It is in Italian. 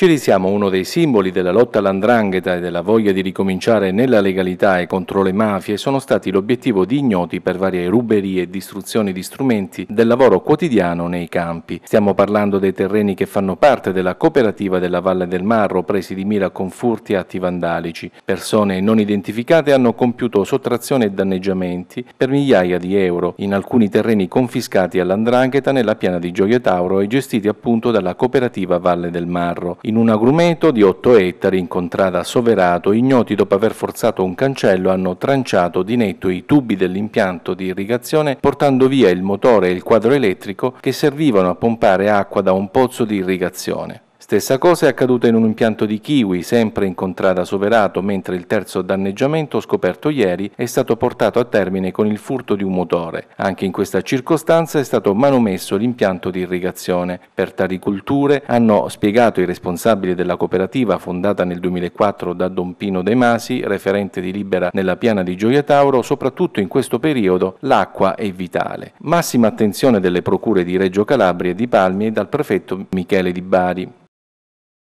Ci risiamo uno dei simboli della lotta all'andrangheta e della voglia di ricominciare nella legalità e contro le mafie sono stati l'obiettivo di ignoti per varie ruberie e distruzioni di strumenti del lavoro quotidiano nei campi. Stiamo parlando dei terreni che fanno parte della cooperativa della Valle del Marro presi di mira con furti e atti vandalici. Persone non identificate hanno compiuto sottrazione e danneggiamenti per migliaia di euro in alcuni terreni confiscati all'andrangheta nella piana di Gioia Tauro e gestiti appunto dalla cooperativa Valle del Marro in un agrumeto di 8 ettari incontrata a Soverato, ignoti dopo aver forzato un cancello hanno tranciato di netto i tubi dell'impianto di irrigazione portando via il motore e il quadro elettrico che servivano a pompare acqua da un pozzo di irrigazione. Stessa cosa è accaduta in un impianto di Kiwi, sempre in contrada Soverato, mentre il terzo danneggiamento scoperto ieri è stato portato a termine con il furto di un motore. Anche in questa circostanza è stato manomesso l'impianto di irrigazione. Per tali culture hanno spiegato i responsabili della cooperativa fondata nel 2004 da Don Pino De Masi, referente di Libera nella piana di Gioia Tauro, soprattutto in questo periodo l'acqua è vitale. Massima attenzione delle procure di Reggio Calabria e di Palmi e dal prefetto Michele Di Bari.